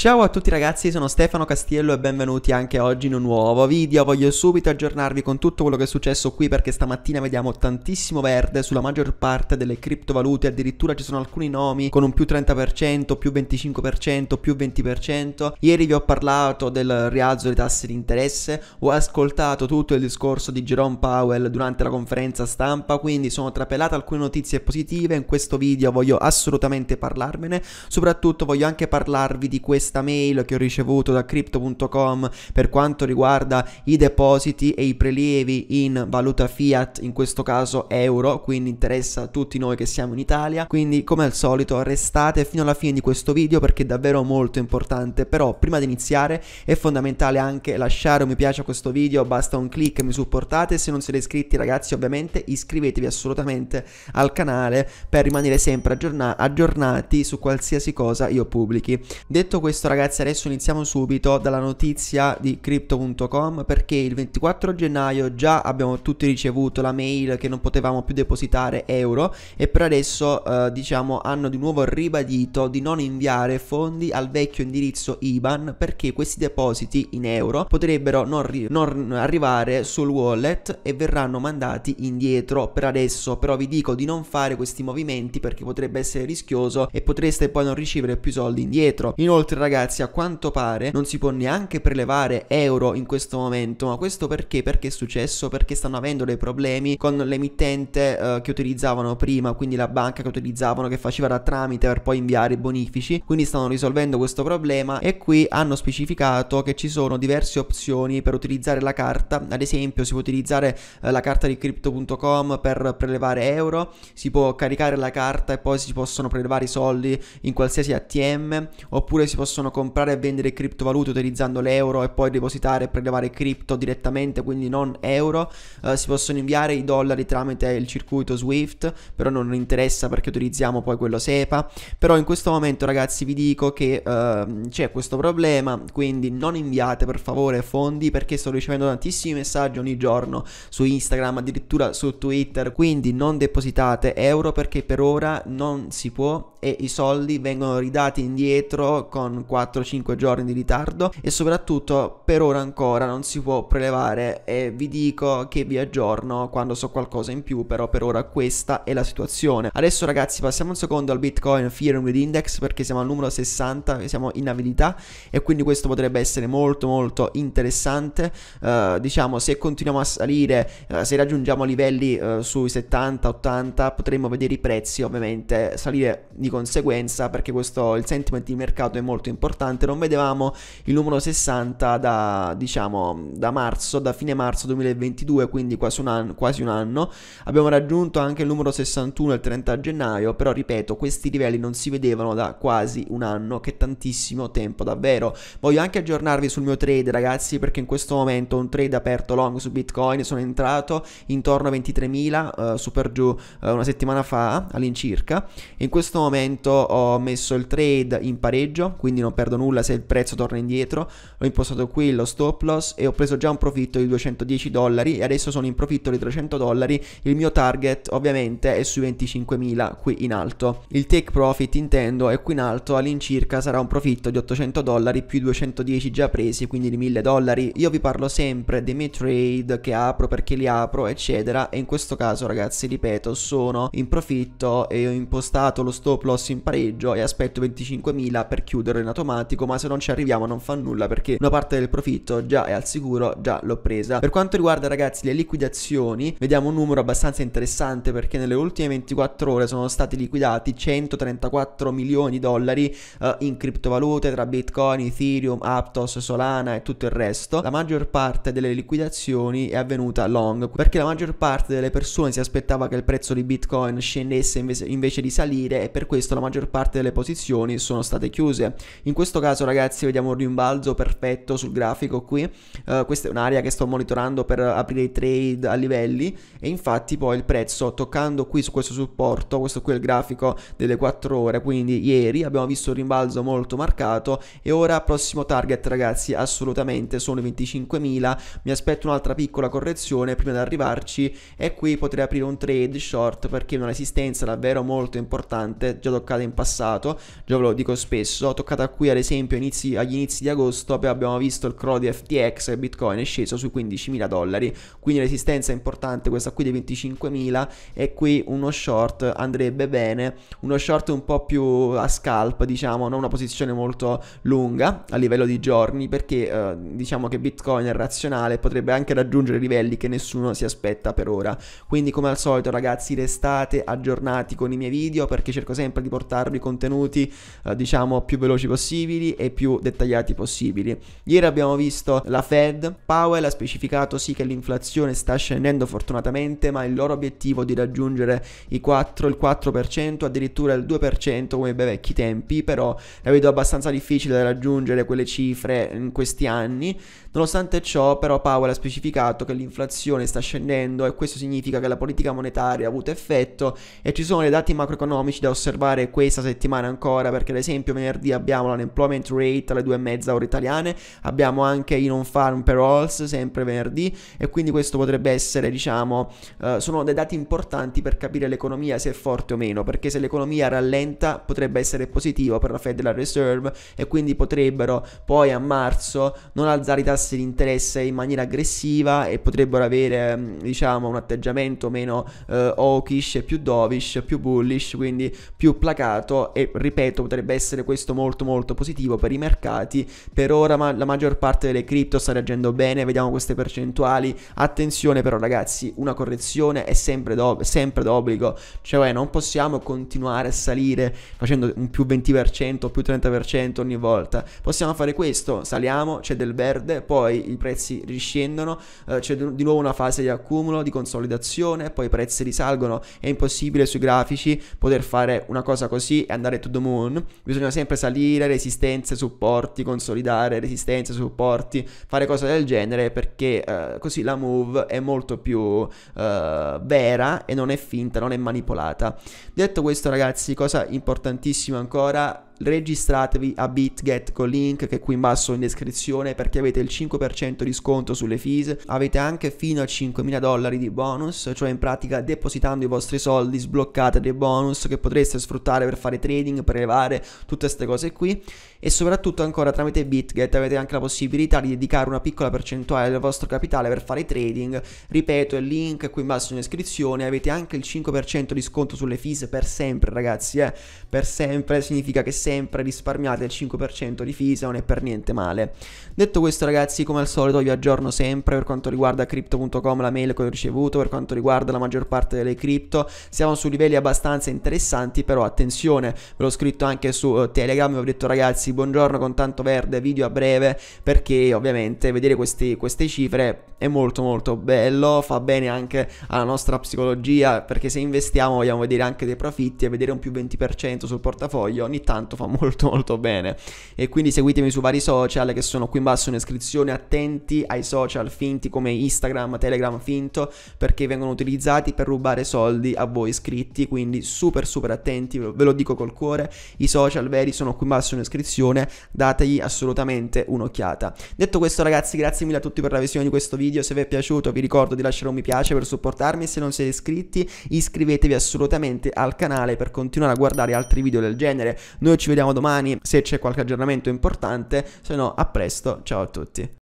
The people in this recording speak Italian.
Ciao a tutti ragazzi, sono Stefano Castiello e benvenuti anche oggi in un nuovo video. Voglio subito aggiornarvi con tutto quello che è successo qui perché stamattina vediamo tantissimo verde sulla maggior parte delle criptovalute, addirittura ci sono alcuni nomi con un più 30%, più 25%, più 20%. Ieri vi ho parlato del rialzo dei tassi di interesse, ho ascoltato tutto il discorso di Jerome Powell durante la conferenza stampa, quindi sono trapelate alcune notizie positive. In questo video voglio assolutamente parlarmene, soprattutto voglio anche parlarvi di questo questa mail che ho ricevuto da crypto.com per quanto riguarda i depositi e i prelievi in valuta fiat, in questo caso euro, quindi interessa a tutti noi che siamo in Italia. Quindi come al solito restate fino alla fine di questo video perché è davvero molto importante, però prima di iniziare è fondamentale anche lasciare un mi piace a questo video, basta un clic mi supportate, se non siete iscritti ragazzi ovviamente iscrivetevi assolutamente al canale per rimanere sempre aggiornati su qualsiasi cosa io pubblichi. Detto questo questo ragazzi adesso iniziamo subito dalla notizia di crypto.com perché il 24 gennaio già abbiamo tutti ricevuto la mail che non potevamo più depositare euro e per adesso eh, diciamo hanno di nuovo ribadito di non inviare fondi al vecchio indirizzo IBAN perché questi depositi in euro potrebbero non, ri- non arrivare sul wallet e verranno mandati indietro per adesso però vi dico di non fare questi movimenti perché potrebbe essere rischioso e potreste poi non ricevere più soldi indietro inoltre ragazzi ragazzi a quanto pare non si può neanche prelevare euro in questo momento, ma questo perché? Perché è successo? Perché stanno avendo dei problemi con l'emittente eh, che utilizzavano prima, quindi la banca che utilizzavano che faceva da tramite per poi inviare i bonifici, quindi stanno risolvendo questo problema e qui hanno specificato che ci sono diverse opzioni per utilizzare la carta, ad esempio si può utilizzare eh, la carta di crypto.com per prelevare euro, si può caricare la carta e poi si possono prelevare i soldi in qualsiasi ATM oppure si possono possono comprare e vendere criptovalute utilizzando l'euro e poi depositare e prelevare cripto direttamente, quindi non euro. Uh, si possono inviare i dollari tramite il circuito SWIFT, però non interessa perché utilizziamo poi quello SEPA. Però in questo momento ragazzi vi dico che uh, c'è questo problema, quindi non inviate per favore fondi perché sto ricevendo tantissimi messaggi ogni giorno su Instagram, addirittura su Twitter, quindi non depositate euro perché per ora non si può e i soldi vengono ridati indietro con 4-5 giorni di ritardo e soprattutto per ora ancora non si può prelevare e vi dico che vi aggiorno quando so qualcosa in più però per ora questa è la situazione adesso ragazzi passiamo un secondo al bitcoin fear with index perché siamo al numero 60 siamo in abilità e quindi questo potrebbe essere molto molto interessante uh, diciamo se continuiamo a salire uh, se raggiungiamo livelli uh, sui 70 80 potremmo vedere i prezzi ovviamente salire di conseguenza perché questo il sentiment di mercato è molto importante, non vedevamo il numero 60 da, diciamo, da marzo, da fine marzo 2022, quindi quasi un, anno, quasi un anno. Abbiamo raggiunto anche il numero 61 il 30 gennaio, però ripeto, questi livelli non si vedevano da quasi un anno, che tantissimo tempo davvero. Voglio anche aggiornarvi sul mio trade, ragazzi, perché in questo momento ho un trade aperto long su Bitcoin, sono entrato intorno a 23.000, eh, super giù eh, una settimana fa all'incirca. In questo momento ho messo il trade in pareggio, quindi quindi non perdo nulla se il prezzo torna indietro. Ho impostato qui lo stop loss e ho preso già un profitto di 210 dollari e adesso sono in profitto di 300 dollari. Il mio target ovviamente è sui 25.000 qui in alto. Il take profit intendo è qui in alto all'incirca sarà un profitto di 800 dollari più 210 già presi, quindi di 1000 dollari. Io vi parlo sempre dei miei trade che apro perché li apro, eccetera. E in questo caso, ragazzi, ripeto, sono in profitto e ho impostato lo stop loss in pareggio e aspetto 25.000 per chiudere una automatico, ma se non ci arriviamo non fa nulla perché una parte del profitto già è al sicuro, già l'ho presa. Per quanto riguarda ragazzi le liquidazioni, vediamo un numero abbastanza interessante perché nelle ultime 24 ore sono stati liquidati 134 milioni di dollari eh, in criptovalute tra Bitcoin, Ethereum, Aptos, Solana e tutto il resto. La maggior parte delle liquidazioni è avvenuta long perché la maggior parte delle persone si aspettava che il prezzo di Bitcoin scendesse invece di salire e per questo la maggior parte delle posizioni sono state chiuse. In questo caso ragazzi vediamo un rimbalzo perfetto sul grafico qui, uh, questa è un'area che sto monitorando per aprire i trade a livelli e infatti poi il prezzo toccando qui su questo supporto, questo qui è il grafico delle 4 ore, quindi ieri abbiamo visto un rimbalzo molto marcato e ora prossimo target ragazzi assolutamente sono i 25.000, mi aspetto un'altra piccola correzione prima di arrivarci e qui potrei aprire un trade short perché è una resistenza davvero molto importante, già toccata in passato, già ve lo dico spesso, toccata qui ad esempio inizi, agli inizi di agosto abbiamo visto il crollo di FTX e Bitcoin è sceso sui 15.000 dollari, quindi resistenza importante questa qui dei 25.000 e qui uno short andrebbe bene, uno short un po' più a scalp diciamo, non una posizione molto lunga a livello di giorni perché eh, diciamo che Bitcoin è razionale potrebbe anche raggiungere livelli che nessuno si aspetta per ora, quindi come al solito ragazzi restate aggiornati con i miei video perché cerco sempre di portarvi contenuti eh, diciamo più veloci possibile possibili e più dettagliati possibili. Ieri abbiamo visto la Fed, Powell ha specificato sì che l'inflazione sta scendendo fortunatamente, ma il loro obiettivo di raggiungere i 4, il 4%, addirittura il 2% come bei vecchi tempi, però la vedo abbastanza difficile da raggiungere quelle cifre in questi anni. Nonostante ciò, però Powell ha specificato che l'inflazione sta scendendo e questo significa che la politica monetaria ha avuto effetto e ci sono dei dati macroeconomici da osservare questa settimana ancora, perché ad esempio venerdì abbiamo l'unemployment rate alle due e mezza ore italiane, abbiamo anche i non farm payrolls sempre venerdì e quindi questo potrebbe essere, diciamo, eh, sono dei dati importanti per capire l'economia se è forte o meno, perché se l'economia rallenta potrebbe essere positivo per la Federal Reserve e quindi potrebbero poi a marzo non alzare i tassi di interesse in maniera aggressiva e potrebbero avere, mm, diciamo, un atteggiamento meno eh, hawkish più dovish, più bullish, quindi più placato e ripeto potrebbe essere questo molto molto molto positivo per i mercati. Per ora ma- la maggior parte delle cripto sta reagendo bene, vediamo queste percentuali. Attenzione però ragazzi, una correzione è sempre, do- sempre d'obbligo, cioè non possiamo continuare a salire facendo un più 20%, più 30% ogni volta. Possiamo fare questo, saliamo, c'è del verde, poi i prezzi riscendono, eh, c'è di nuovo una fase di accumulo, di consolidazione, poi i prezzi risalgono, è impossibile sui grafici poter fare una cosa così e andare to the moon, bisogna sempre salire costruire resistenze, supporti, consolidare resistenze, supporti, fare cose del genere perché eh, così la move è molto più eh, vera e non è finta, non è manipolata. Detto questo ragazzi, cosa importantissima ancora, registratevi a BitGet col link che è qui in basso in descrizione perché avete il 5% di sconto sulle fees, avete anche fino a 5.000 dollari di bonus, cioè in pratica depositando i vostri soldi sbloccate dei bonus che potreste sfruttare per fare trading, per elevare tutte queste cose qui e soprattutto ancora tramite BitGet avete anche la possibilità di dedicare una piccola percentuale del vostro capitale per fare trading, ripeto il link è qui in basso in descrizione, avete anche il 5% di sconto sulle fees per sempre ragazzi, eh? per sempre significa che sempre sempre risparmiate il 5% di FISA, non è per niente male. Detto questo ragazzi, come al solito vi aggiorno sempre per quanto riguarda crypto.com, la mail che ho ricevuto, per quanto riguarda la maggior parte delle cripto, siamo su livelli abbastanza interessanti, però attenzione, ve l'ho scritto anche su eh, Telegram, vi ho detto ragazzi, buongiorno con tanto verde, video a breve, perché ovviamente vedere questi, queste cifre è molto molto bello, fa bene anche alla nostra psicologia, perché se investiamo vogliamo vedere anche dei profitti e vedere un più 20% sul portafoglio, ogni tanto fa molto molto bene. E quindi seguitemi su vari social che sono qui in basso in descrizione, attenti ai social finti come Instagram, Telegram finto, perché vengono utilizzati per rubare soldi a voi iscritti, quindi super super attenti, ve lo dico col cuore, i social veri sono qui in basso in descrizione, dategli assolutamente un'occhiata. Detto questo ragazzi, grazie mille a tutti per la visione di questo video, se vi è piaciuto vi ricordo di lasciare un mi piace per supportarmi, se non siete iscritti iscrivetevi assolutamente al canale per continuare a guardare altri video del genere. Noi ci vediamo domani se c'è qualche aggiornamento importante, se no a presto, ciao a tutti.